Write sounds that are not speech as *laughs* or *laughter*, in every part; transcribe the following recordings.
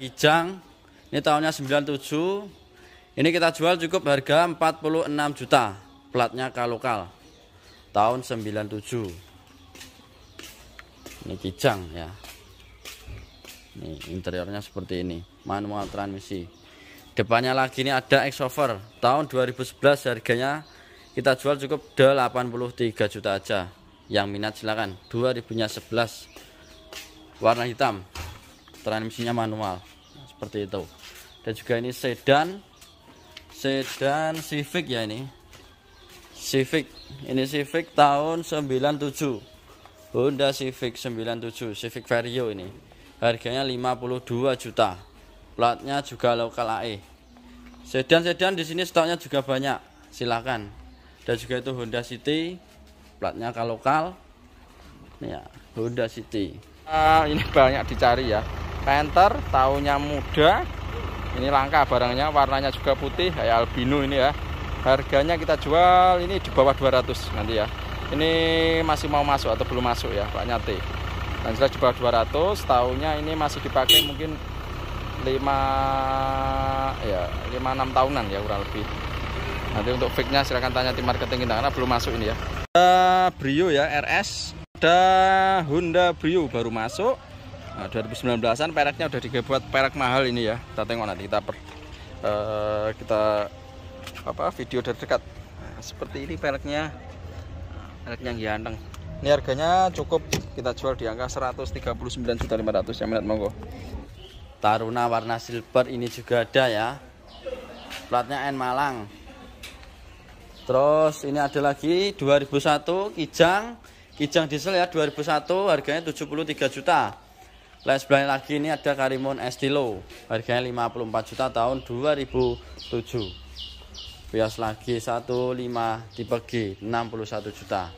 Kijang. Ini tahunnya 97. Ini kita jual cukup harga 46 juta. Platnya lokal. Tahun 97. Ini Kijang ya. Ini interiornya seperti ini. Manual transmisi. Depannya lagi ini ada Exover. Tahun 2011 harganya kita jual cukup 83 juta aja. Yang minat silakan. 2011 warna hitam transmisinya manual nah, seperti itu dan juga ini sedan sedan Civic ya ini Civic ini Civic tahun 97 Honda Civic 97 Civic Vario ini harganya 52 juta platnya juga lokal AE sedan-sedan di sini stoknya juga banyak silahkan dan juga itu Honda City platnya kalau lokal ya Honda City uh, ini banyak dicari ya Panther tahunya muda ini langka barangnya warnanya juga putih kayak albino ini ya harganya kita jual ini di bawah 200 nanti ya ini masih mau masuk atau belum masuk ya Pak Nyati dan sudah di bawah 200 tahunnya ini masih dipakai mungkin 5 ya 5 6 tahunan ya kurang lebih nanti untuk fake nya silahkan tanya tim marketing kita karena belum masuk ini ya ada Brio ya RS ada Honda Brio baru masuk Nah, 2019-an peraknya udah dibuat perak mahal ini ya. Kita tengok nanti kita per, uh, kita apa video dari dekat. Nah, seperti ini peraknya. Nah, peraknya yang ganteng. Ini harganya cukup kita jual di angka 139.500 ya minat monggo. Taruna warna silver ini juga ada ya. Platnya N Malang. Terus ini ada lagi 2001 Kijang Kijang diesel ya 2001 harganya 73 juta. Les sebelahnya lagi ini ada Karimun Estilo. Harganya 54 juta tahun 2007. Bias lagi 15 tipe G 61 juta.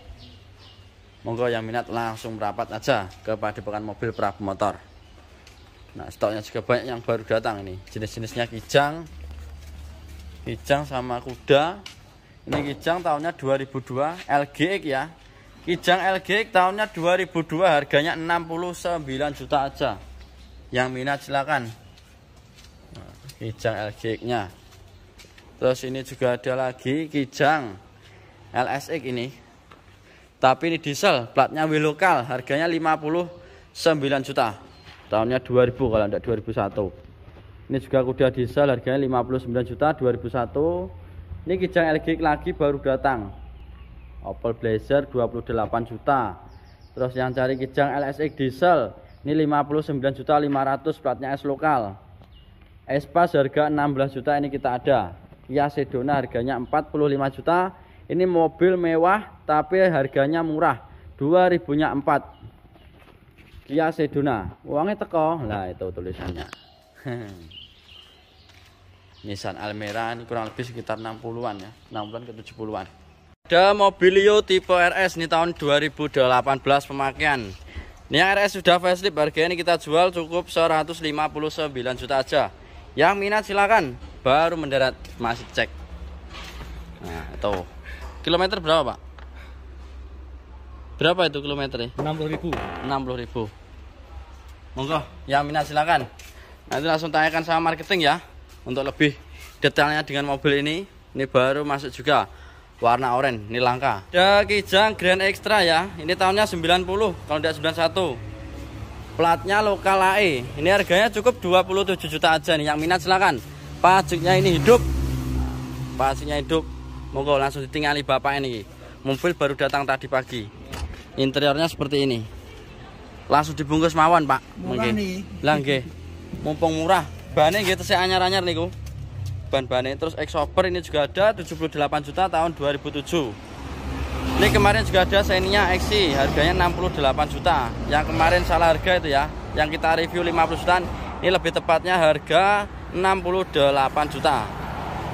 Monggo yang minat langsung merapat aja ke padepokan mobil Prabu Motor. Nah, stoknya juga banyak yang baru datang ini. Jenis-jenisnya kijang, kijang sama kuda. Ini kijang tahunnya 2002 LGX ya. Kijang LG tahunnya 2002 harganya 69 juta aja. Yang minat silakan. kijang LG-nya. Terus ini juga ada lagi Kijang LSX ini. Tapi ini diesel, platnya W lokal, harganya 59 juta. Tahunnya 2000 kalau tidak 2001. Ini juga kuda diesel harganya 59 juta 2001. Ini Kijang LG lagi baru datang Opel Blazer 28 juta terus yang cari kijang LSX diesel ini 59 juta 500 platnya S lokal Espas harga 16 juta ini kita ada Kia Sedona harganya 45 juta ini mobil mewah tapi harganya murah 2000 nya 4 Kia Sedona uangnya teko lah itu tulisannya *laughs* Nissan Almera ini kurang lebih sekitar 60-an ya 60-an ke 70-an ada Mobilio tipe RS ini tahun 2018 pemakaian. Ini yang RS sudah facelift harganya ini kita jual cukup 159 juta aja. Yang minat silakan baru mendarat masih cek. Nah, itu. Kilometer berapa, Pak? Berapa itu kilometernya? 60.000. 60.000. Monggo, yang minat silakan. Nanti langsung tanyakan sama marketing ya untuk lebih detailnya dengan mobil ini. Ini baru masuk juga warna oranye ini langka ada Kijang Grand Extra ya ini tahunnya 90 kalau tidak 91 platnya lokal AE ini harganya cukup 27 juta aja nih yang minat silahkan pajaknya ini hidup pajaknya hidup monggo langsung ditinggali bapak ini mobil baru datang tadi pagi interiornya seperti ini langsung dibungkus mawon pak murah nih mumpung murah bahannya gitu sih anyar-anyar nih ban ini terus exoper ini juga ada 78 juta tahun 2007 ini kemarin juga ada seninya XC harganya 68 juta yang kemarin salah harga itu ya yang kita review 50 juta ini lebih tepatnya harga 68 juta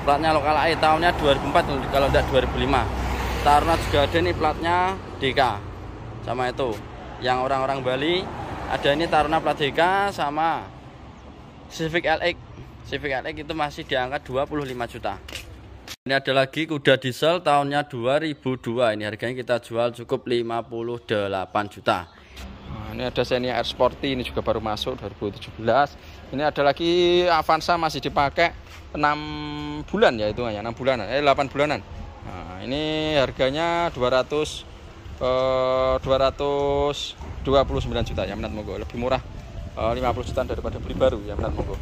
platnya lokal a tahunnya 2004 kalau tidak 2005 Taruna juga ada nih platnya DK sama itu yang orang-orang Bali ada ini Taruna plat DK sama Civic LX Civic RX itu masih di angka 25 juta ini ada lagi kuda diesel tahunnya 2002 ini harganya kita jual cukup 58 juta nah, ini ada Xenia Air Sporty ini juga baru masuk 2017 ini ada lagi Avanza masih dipakai 6 bulan ya itu hanya 6 bulanan eh 8 bulanan nah, ini harganya 200 eh, 229 juta ya menat monggo lebih murah eh, 50 juta daripada beli baru ya menat monggo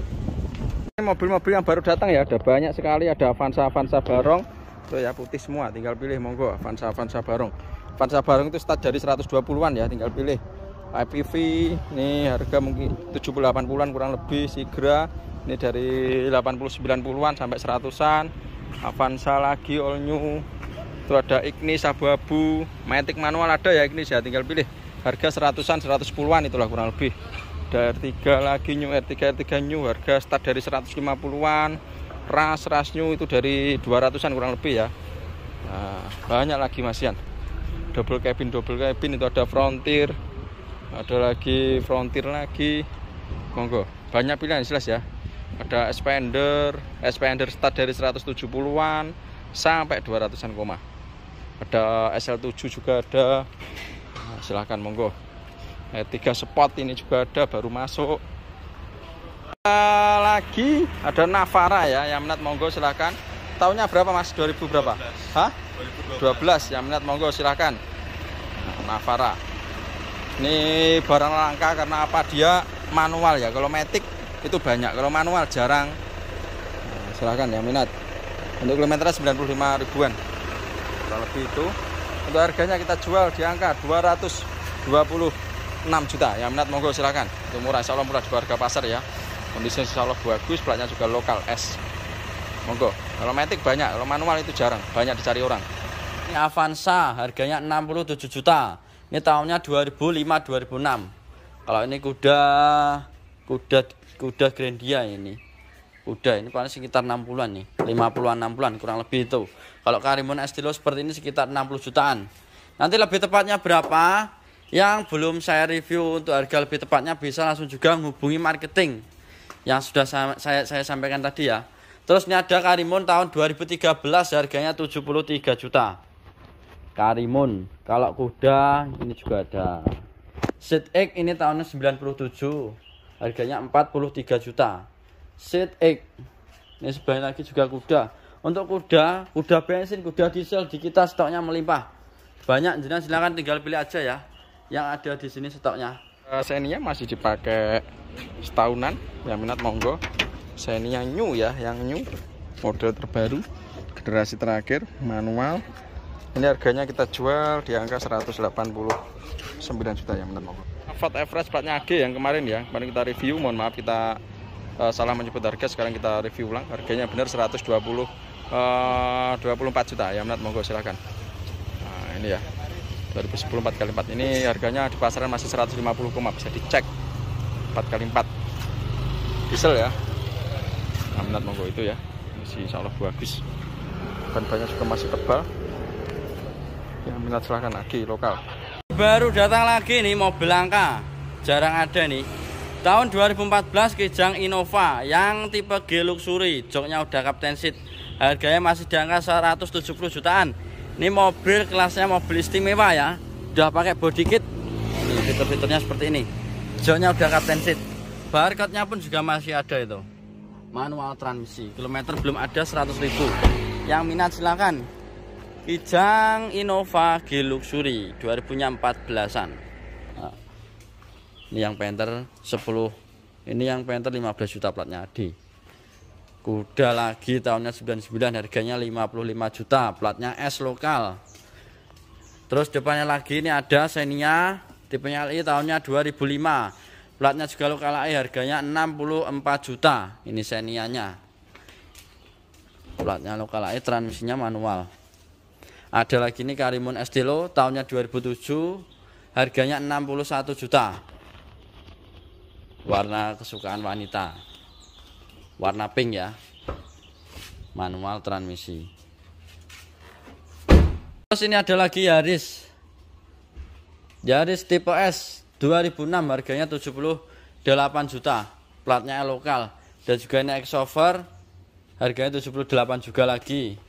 ini mobil-mobil yang baru datang ya ada banyak sekali ada Avanza Avanza Barong itu ya putih semua tinggal pilih monggo Avanza Avanza Barong Avanza Barong itu start dari 120-an ya tinggal pilih IPV ini harga mungkin 70-80an kurang lebih Sigra ini dari 80-90an sampai 100an Avanza lagi all new itu ada Ignis abu-abu Matic manual ada ya Ignis ya tinggal pilih harga 100an 110an itulah kurang lebih ada R3 lagi new R3 eh, R3 new harga start dari 150-an ras ras new itu dari 200-an kurang lebih ya nah, banyak lagi masian double cabin double cabin itu ada frontier ada lagi frontier lagi monggo banyak pilihan jelas ya ada expander expander eh, start dari 170-an sampai 200-an koma ada SL7 juga ada nah, silahkan monggo eh, tiga spot ini juga ada baru masuk eh, lagi ada Navara ya yang minat monggo silahkan tahunnya berapa mas 2000 berapa 12. Hah? 2012. 12 yang minat monggo silahkan nah, Navara ini barang langka karena apa dia manual ya kalau metik itu banyak kalau manual jarang nah, silahkan yang minat untuk kilometer 95 ribuan kalau lebih itu untuk harganya kita jual di angka 220 6 juta yang minat monggo silakan itu murah insya Allah murah di harga pasar ya kondisinya insya Allah bagus platnya juga lokal S monggo kalau metik banyak kalau manual itu jarang banyak dicari orang ini Avanza harganya 67 juta ini tahunnya 2005 2006 kalau ini kuda kuda kuda Grandia ini kuda ini paling sekitar 60-an nih 50-an 60-an kurang lebih itu kalau Karimun Estilo seperti ini sekitar 60 jutaan nanti lebih tepatnya berapa yang belum saya review untuk harga lebih tepatnya bisa langsung juga menghubungi marketing yang sudah saya, saya, saya sampaikan tadi ya. Terus ini ada Karimun tahun 2013 harganya 73 juta. Karimun. Kalau kuda ini juga ada. Seat Egg ini tahunnya 97. Harganya 43 juta. Seat Egg. Ini sebanyak lagi juga kuda. Untuk kuda, kuda bensin, kuda diesel di kita stoknya melimpah. Banyak jenis silahkan tinggal pilih aja ya yang ada di sini stoknya. Eh, Xenia masih dipakai setahunan, yang minat monggo. Xenia new ya, yang new model terbaru, generasi terakhir, manual. Ini harganya kita jual di angka 189 juta yang minat monggo. Ford Everest platnya AG yang kemarin ya, kemarin kita review, mohon maaf kita uh, salah menyebut harga, sekarang kita review ulang. Harganya benar 120 uh, 24 juta ya minat monggo silakan. Nah, ini ya. 2010 4x4 ini harganya di pasaran masih 150 koma bisa dicek 4x4 diesel ya aminat nah, monggo itu ya masih insya Allah bagus ban banyak juga masih tebal yang minat silahkan lagi lokal baru datang lagi nih mobil langka jarang ada nih tahun 2014 Kijang Innova yang tipe G Luxury joknya udah kapten seat harganya masih di angka 170 jutaan ini mobil kelasnya mobil istimewa ya. Udah pakai body kit. Fitur-fiturnya seperti ini. Joknya udah captain seat. Barcode-nya pun juga masih ada itu. Manual transmisi. Kilometer belum ada 100.000. Yang minat silakan. Kijang Innova G Luxury 2014-an. Nah, ini yang Panther 10. Ini yang Panther 15 juta platnya di. Kuda lagi tahunnya 99 harganya 55 juta platnya S lokal. Terus depannya lagi ini ada Xenia tipenya LI tahunnya 2005. Platnya juga lokal AE harganya 64 juta. Ini Xenia nya Platnya lokal AE transmisinya manual. Ada lagi ini Karimun Estilo tahunnya 2007 harganya 61 juta. Warna kesukaan wanita warna pink ya manual transmisi terus ini ada lagi Yaris Yaris tipe S 2006 harganya 78 juta platnya lokal dan juga ini Xover harganya 78 juga lagi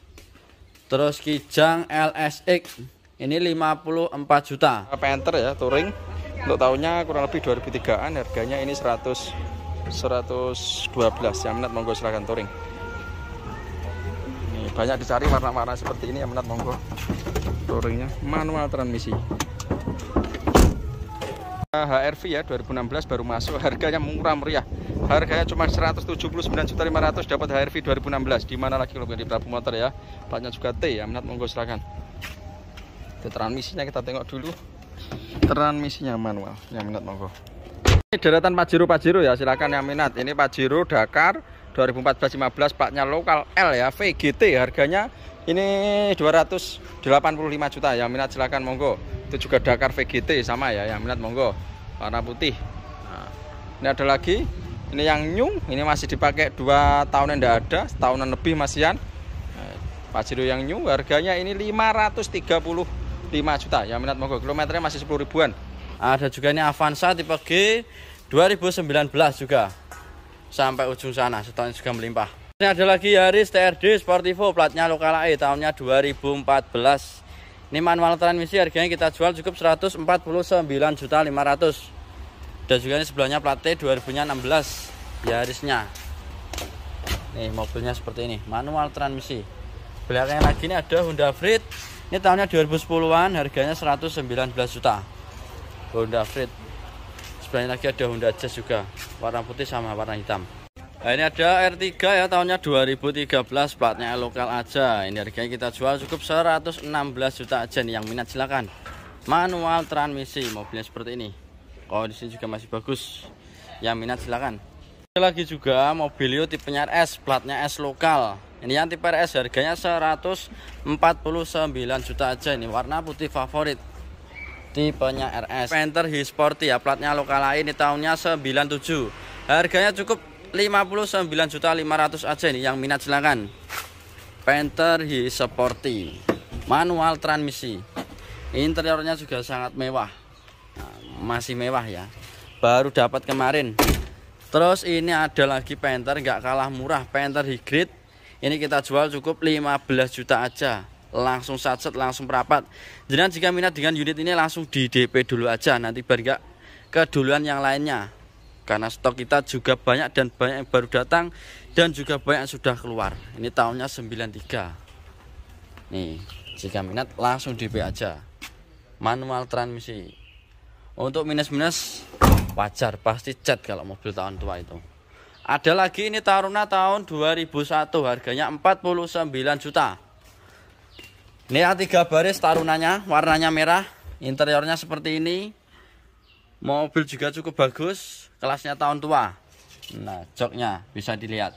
terus Kijang LSX ini 54 juta Panther ya touring untuk tahunnya kurang lebih 2003an harganya ini 100 112 yang minat monggo silahkan touring ini banyak dicari warna-warna seperti ini yang minat monggo touringnya manual transmisi HRV ah, ya 2016 baru masuk harganya murah meriah harganya cuma 179.500 dapat HRV 2016 mana lagi kalau di Prabu Motor ya Banyak juga T ya minat monggo silahkan transmisinya kita tengok dulu transmisinya manual yang minat monggo ini deretan Pak Pajero ya, silahkan yang minat. Ini Pak Pajero Dakar 2014-15 paknya lokal L ya, VGT harganya ini 285 juta. Yang minat silahkan monggo. Itu juga Dakar VGT sama ya, yang minat monggo. Warna putih. Nah, ini ada lagi. Ini yang new ini masih dipakai 2 tahunan tidak ada, setahunan lebih masihan. Nah, Pajero yang new harganya ini 535 juta. Yang minat monggo. Kilometernya masih 10 ribuan. Ada juga ini Avanza tipe G 2019 juga. Sampai ujung sana, stoknya juga melimpah. Ini ada lagi Yaris TRD Sportivo platnya lokal AE tahunnya 2014. Ini manual transmisi harganya kita jual cukup 149.500. Dan juga ini sebelahnya plat T 2016 Yarisnya. Nih mobilnya seperti ini, manual transmisi. Belakangnya lagi ini ada Honda Freed. Ini tahunnya 2010-an, harganya 119 juta. Honda Freed sebelahnya lagi ada Honda Jazz juga warna putih sama warna hitam nah ini ada R3 ya tahunnya 2013 platnya lokal aja ini harganya kita jual cukup 116 juta aja nih yang minat silahkan manual transmisi mobilnya seperti ini kondisi juga masih bagus yang minat silahkan lagi juga mobilio tipenya S platnya S lokal ini yang tipe RS harganya 149 juta aja ini warna putih favorit tipenya RS Panther Sporty ya platnya lokal ini tahunnya 97 harganya cukup 59.500 aja nih yang minat silahkan Panther Sporty, manual transmisi interiornya juga sangat mewah nah, masih mewah ya baru dapat kemarin terus ini ada lagi Panther nggak kalah murah Panther Hybrid ini kita jual cukup 15 juta aja langsung satset langsung perapat jenengan jika minat dengan unit ini langsung di DP dulu aja nanti biar ke keduluan yang lainnya karena stok kita juga banyak dan banyak yang baru datang dan juga banyak yang sudah keluar ini tahunnya 93 nih jika minat langsung DP aja manual transmisi untuk minus-minus wajar pasti cat kalau mobil tahun tua itu ada lagi ini Taruna tahun 2001 harganya 49 juta ini A3 baris tarunanya, warnanya merah, interiornya seperti ini. Mobil juga cukup bagus, kelasnya tahun tua. Nah, joknya bisa dilihat.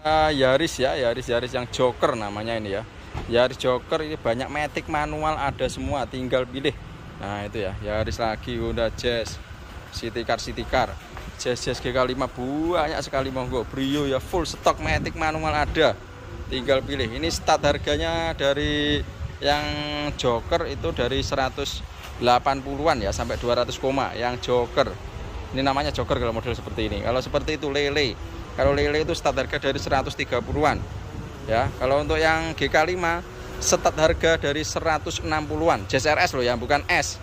Uh, Yaris ya, Yaris Yaris yang Joker namanya ini ya. Yaris Joker ini banyak metik manual ada semua, tinggal pilih. Nah, itu ya, Yaris lagi Honda Jazz, City Car City Car. Jazz Jazz GK5 banyak sekali monggo, Brio ya full stok metik manual ada tinggal pilih ini start harganya dari yang joker itu dari 180-an ya sampai 200 koma yang joker ini namanya joker kalau model seperti ini kalau seperti itu lele kalau lele itu start harga dari 130-an ya kalau untuk yang GK5 start harga dari 160-an JSRS loh ya bukan S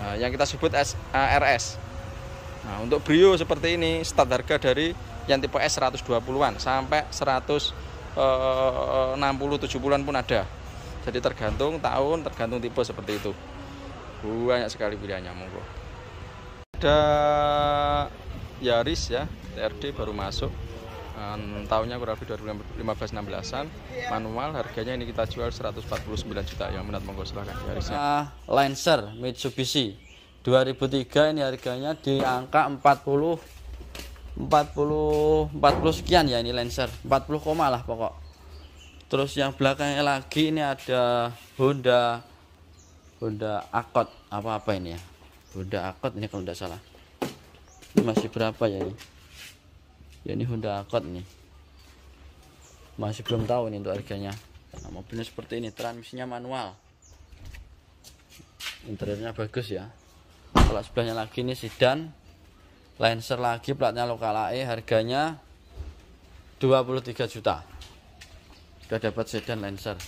nah, yang kita sebut S, uh, eh, RS nah untuk Brio seperti ini start harga dari yang tipe S 120-an sampai 100 60 eh, 70-an eh, eh, pun ada. Jadi tergantung tahun, tergantung tipe seperti itu. Banyak sekali pilihannya monggo. Ada Yaris ya, TRD baru masuk. Um, tahunnya kurang lebih 2015-16an manual harganya ini kita jual 149 juta yang minat monggo silahkan Yarisnya uh, nah, Lancer Mitsubishi 2003 ini harganya di angka 40 40 40 sekian ya ini Lancer 40 koma lah pokok terus yang belakangnya lagi ini ada Honda Honda Accord apa-apa ini ya Honda Accord ini kalau tidak salah ini masih berapa ya ini ya ini Honda Accord nih masih belum tahu nih untuk harganya nah, mobilnya seperti ini transmisinya manual interiornya bagus ya kalau sebelahnya lagi ini sedan Lancer lagi platnya lokal AE harganya 23 juta. Sudah dapat sedan Lancer.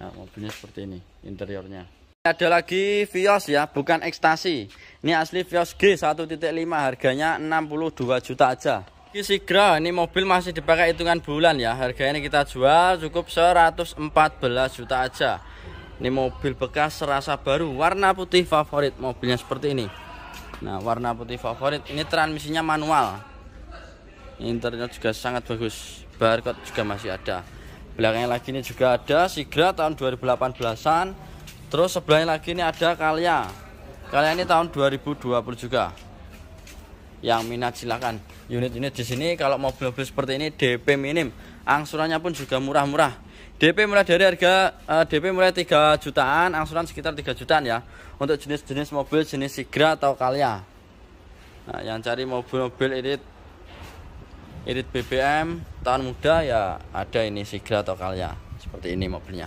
Nah, mobilnya seperti ini interiornya. Ini ada lagi Vios ya, bukan ekstasi. Ini asli Vios G 1.5 harganya 62 juta aja. Ini Sigra, ini mobil masih dipakai hitungan bulan ya. Harganya kita jual cukup 114 juta aja. Ini mobil bekas serasa baru, warna putih favorit mobilnya seperti ini. Nah, warna putih favorit. Ini transmisinya manual. Internet juga sangat bagus. Barcode juga masih ada. Belakangnya lagi ini juga ada Sigra tahun 2018-an. Terus sebelahnya lagi ini ada Kalia. Kalia ini tahun 2020 juga. Yang minat silakan. Unit-unit di sini kalau mobil-mobil seperti ini DP minim. Angsurannya pun juga murah-murah DP mulai dari harga uh, eh, DP mulai 3 jutaan, angsuran sekitar 3 jutaan ya. Untuk jenis-jenis mobil jenis Sigra atau Kalia, Nah, yang cari mobil-mobil irit irit BBM tahun muda ya ada ini Sigra atau Kalia Seperti ini mobilnya.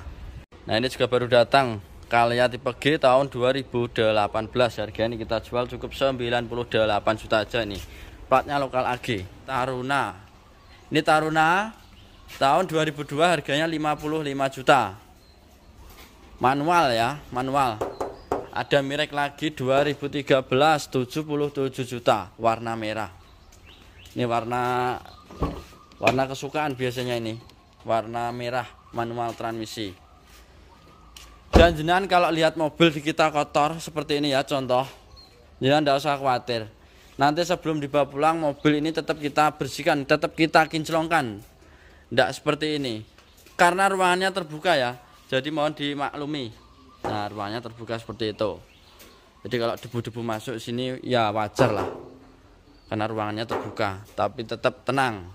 Nah, ini juga baru datang Kalia tipe G tahun 2018. Harga ini kita jual cukup 98 juta aja ini. Platnya lokal AG Taruna. Ini Taruna Tahun 2002 harganya 55 juta. Manual ya, manual. Ada merek lagi 2013 77 juta warna merah. Ini warna warna kesukaan biasanya ini. Warna merah manual transmisi. Dan jenengan kalau lihat mobil di kita kotor seperti ini ya contoh. Jenengan tidak usah khawatir. Nanti sebelum dibawa pulang mobil ini tetap kita bersihkan, tetap kita kinclongkan tidak seperti ini. Karena ruangannya terbuka ya. Jadi mohon dimaklumi. Nah, ruangannya terbuka seperti itu. Jadi kalau debu-debu masuk sini ya wajar lah. Karena ruangannya terbuka, tapi tetap tenang.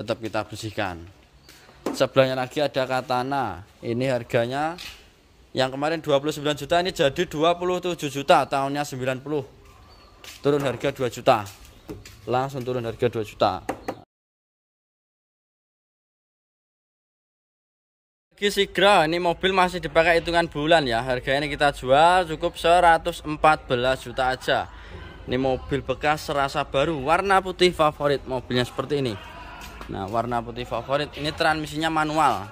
Tetap kita bersihkan. Sebelahnya lagi ada katana. Ini harganya yang kemarin 29 juta ini jadi 27 juta tahunnya 90 turun harga 2 juta langsung turun harga 2 juta Kisigra ini mobil masih dipakai hitungan bulan ya harganya ini kita jual cukup 114 juta aja ini mobil bekas serasa baru warna putih favorit mobilnya seperti ini nah warna putih favorit ini transmisinya manual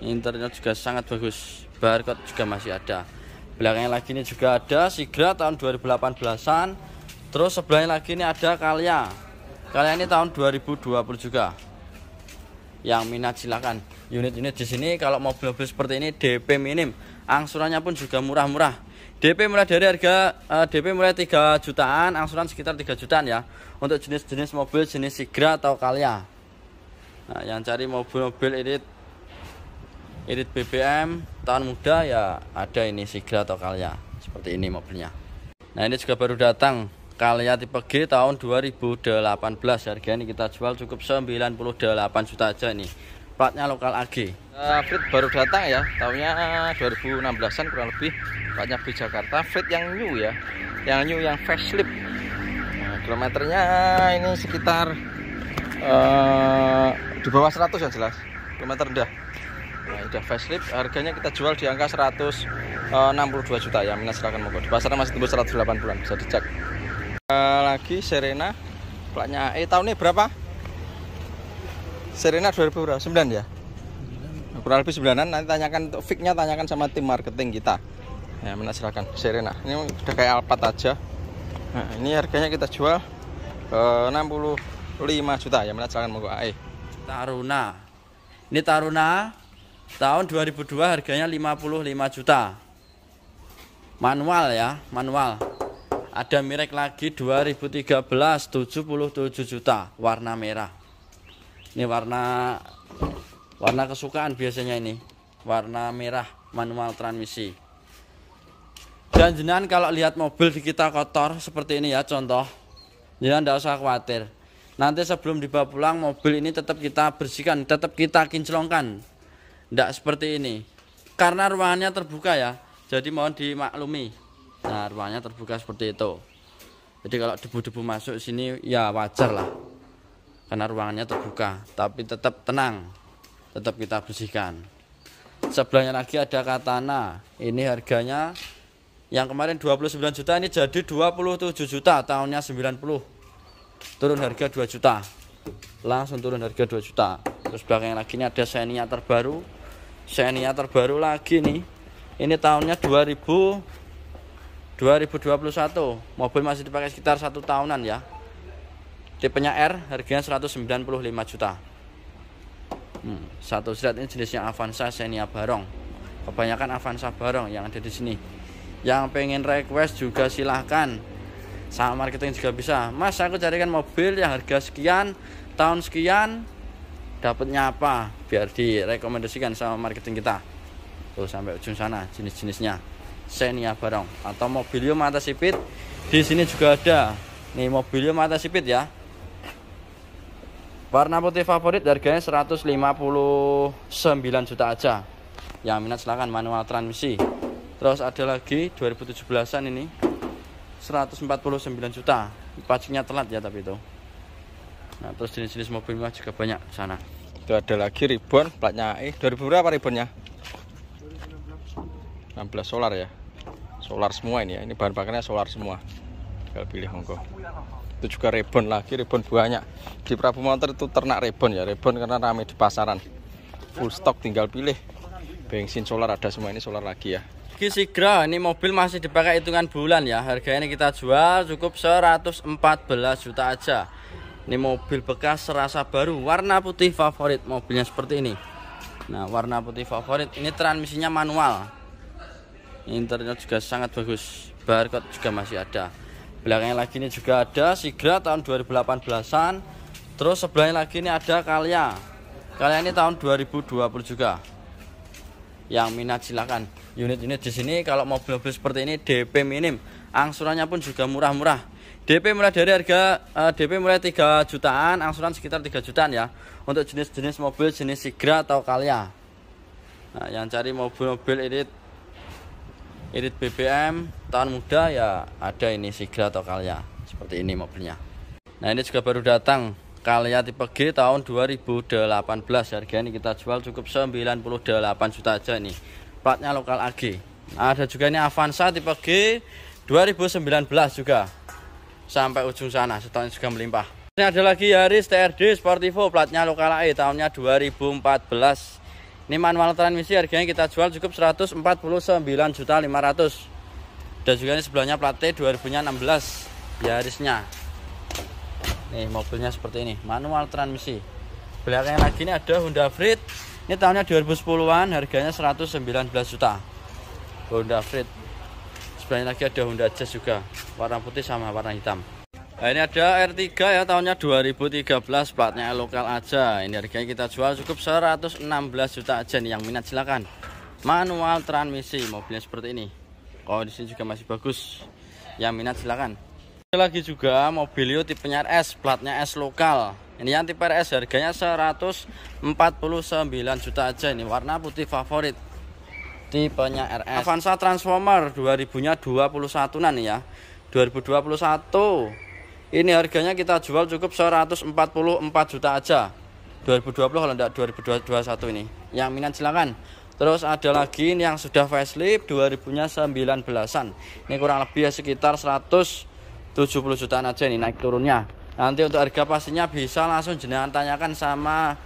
Internet juga sangat bagus barcode juga masih ada belakangnya lagi ini juga ada Sigra tahun 2018an terus sebelahnya lagi ini ada Kalia Kalia ini tahun 2020 juga yang minat silakan unit-unit di sini kalau mobil-mobil seperti ini DP minim angsurannya pun juga murah-murah DP mulai dari harga uh, eh, DP mulai 3 jutaan angsuran sekitar 3 jutaan ya untuk jenis-jenis mobil jenis Sigra atau Kalia nah, yang cari mobil-mobil irit irit BBM tahun muda ya ada ini Sigra atau Kalia seperti ini mobilnya nah ini juga baru datang Kalia tipe G tahun 2018 harga ini kita jual cukup 98 juta aja nih platnya lokal AG uh, eh, Fit baru datang ya tahunnya 2016an kurang lebih platnya B Jakarta Fit yang new ya yang new yang facelift nah, kilometernya ini sekitar uh, di bawah 100 yang jelas kilometer rendah nah, udah facelift harganya kita jual di angka 162 eh, juta ya minus silahkan monggo di pasar masih tembus 180 an, bisa dicek Eh, lagi Serena platnya eh tahun ini berapa Serena 2009 ya kurang lebih sebulanan nanti tanyakan untuk fixnya tanyakan sama tim marketing kita ya mana Serena ini udah kayak Alphard aja nah ini harganya kita jual eh, 65 juta ya mana silakan monggo AE Taruna ini Taruna tahun 2002 harganya 55 juta manual ya manual ada merek lagi 2013 77 juta warna merah. Ini warna warna kesukaan biasanya ini. Warna merah manual transmisi. Dan jenengan kalau lihat mobil di kita kotor seperti ini ya contoh. Jenengan tidak usah khawatir. Nanti sebelum dibawa pulang mobil ini tetap kita bersihkan, tetap kita kinclongkan. Tidak seperti ini. Karena ruangannya terbuka ya. Jadi mohon dimaklumi nah ruangnya terbuka seperti itu jadi kalau debu-debu masuk sini ya wajar lah karena ruangannya terbuka tapi tetap tenang tetap kita bersihkan sebelahnya lagi ada katana ini harganya yang kemarin 29 juta ini jadi 27 juta tahunnya 90 turun harga 2 juta langsung turun harga 2 juta terus belakangnya lagi ini ada Xenia terbaru Xenia terbaru lagi nih ini tahunnya 2000 2021 mobil masih dipakai sekitar satu tahunan ya tipenya R harganya 195 juta hmm, satu serat ini jenisnya Avanza Xenia Barong kebanyakan Avanza Barong yang ada di sini yang pengen request juga silahkan sama marketing juga bisa mas aku carikan mobil yang harga sekian tahun sekian dapatnya apa biar direkomendasikan sama marketing kita tuh sampai ujung sana jenis-jenisnya Xenia Barong atau Mobilium sipit, Di sini juga ada. Nih Mobilium sipit ya. Warna putih favorit harganya 159 juta aja. Yang minat silahkan manual transmisi. Terus ada lagi 2017-an ini 149 juta. Pajaknya telat ya tapi itu. Nah, terus jenis-jenis mobil mah juga banyak sana. Itu ada lagi ribbon platnya eh 2000 berapa ribbonnya? 16 solar ya solar semua ini ya ini bahan bakarnya solar semua tinggal pilih monggo itu juga rebon lagi rebon banyak di Prabu Motor itu ternak rebon ya rebon karena ramai di pasaran full stock tinggal pilih bensin solar ada semua ini solar lagi ya Oke Sigra ini mobil masih dipakai hitungan bulan ya harganya kita jual cukup 114 juta aja ini mobil bekas serasa baru warna putih favorit mobilnya seperti ini nah warna putih favorit ini transmisinya manual Internet juga sangat bagus. Barcode juga masih ada. Belakangnya lagi ini juga ada Sigra tahun 2018-an. Terus sebelahnya lagi ini ada Kalya. Kalya ini tahun 2020 juga. Yang minat silakan. Unit-unit di sini kalau mobil-mobil seperti ini DP minim, angsurannya pun juga murah-murah. DP mulai dari harga uh, eh, DP mulai 3 jutaan, angsuran sekitar 3 jutaan ya. Untuk jenis-jenis mobil jenis Sigra atau Kalya. Nah, yang cari mobil-mobil ini irit BBM tahun muda ya ada ini Sigra atau Kalya seperti ini mobilnya nah ini juga baru datang Kalya tipe G tahun 2018 harga ini kita jual cukup 98 juta aja nih platnya lokal AG nah, ada juga ini Avanza tipe G 2019 juga sampai ujung sana setahun juga melimpah ini ada lagi Yaris TRD Sportivo platnya lokal AE tahunnya 2014 ini manual transmisi harganya kita jual cukup 149.500. Dan juga ini sebelahnya plat T 2016 Yarisnya. Nih mobilnya seperti ini, manual transmisi. Belakangnya lagi ini ada Honda Freed. Ini tahunnya 2010-an, harganya 119 juta. Honda Freed. Sebelahnya lagi ada Honda Jazz juga, warna putih sama warna hitam. Nah, ini ada R3 ya tahunnya 2013 platnya lokal aja. Ini harganya kita jual cukup 116 juta aja nih yang minat silakan. Manual transmisi mobilnya seperti ini. Kondisi juga masih bagus. Yang minat silakan. Lagi juga mobilio tipenya S, platnya S lokal. Ini yang tipe RS harganya 149 juta aja ini warna putih favorit. Tipenya RS Avanza Transformer 2000-nya 21-an ya. 2021 ini harganya kita jual cukup 144 juta aja. 2020 kalau tidak 2021 ini. Yang minat silakan. Terus ada lagi ini yang sudah facelift 2000-nya 19-an. Ini kurang lebih sekitar 170 jutaan aja ini naik turunnya. Nanti untuk harga pastinya bisa langsung jenengan tanyakan sama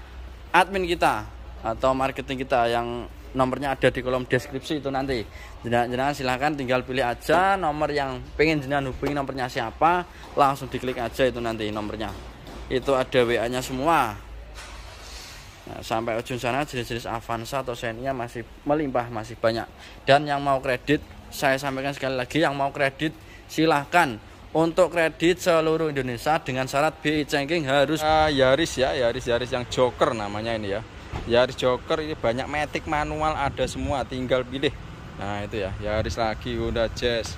admin kita atau marketing kita yang nomornya ada di kolom deskripsi itu nanti jenengan silahkan tinggal pilih aja nomor yang pengen jenengan hubungi nomornya siapa langsung diklik aja itu nanti nomornya itu ada WA nya semua nah, sampai ujung sana jenis-jenis Avanza atau Xenia masih melimpah masih banyak dan yang mau kredit saya sampaikan sekali lagi yang mau kredit silahkan untuk kredit seluruh Indonesia dengan syarat BI e checking harus uh, Yaris ya Yaris Yaris yang Joker namanya ini ya Yaris Joker ini banyak metik manual ada semua tinggal pilih nah itu ya Yaris lagi Honda Jazz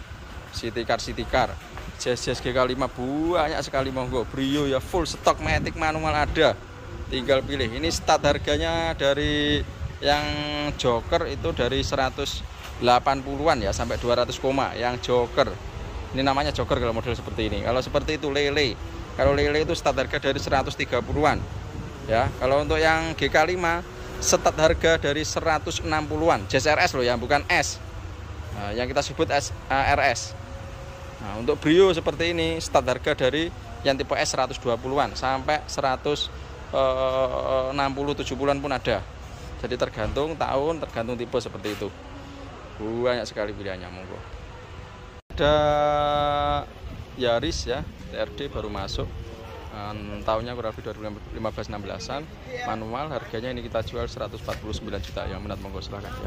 City Car City Car Jazz Jazz GK5 banyak sekali monggo Brio ya full stok metik manual ada tinggal pilih ini start harganya dari yang Joker itu dari 180-an ya sampai 200 koma yang Joker ini namanya Joker kalau model seperti ini kalau seperti itu Lele kalau Lele itu start harga dari 130-an ya kalau untuk yang GK5 setat harga dari 160-an JSRS loh ya bukan S nah, yang kita sebut S, eh, RS nah untuk Brio seperti ini setat harga dari yang tipe S 120-an sampai 160 70-an eh, pun ada jadi tergantung tahun tergantung tipe seperti itu banyak sekali pilihannya monggo ada Yaris ya TRD baru masuk um, tahunnya kurang lebih 2015-16an manual harganya ini kita jual 149 juta yang minat monggo silahkan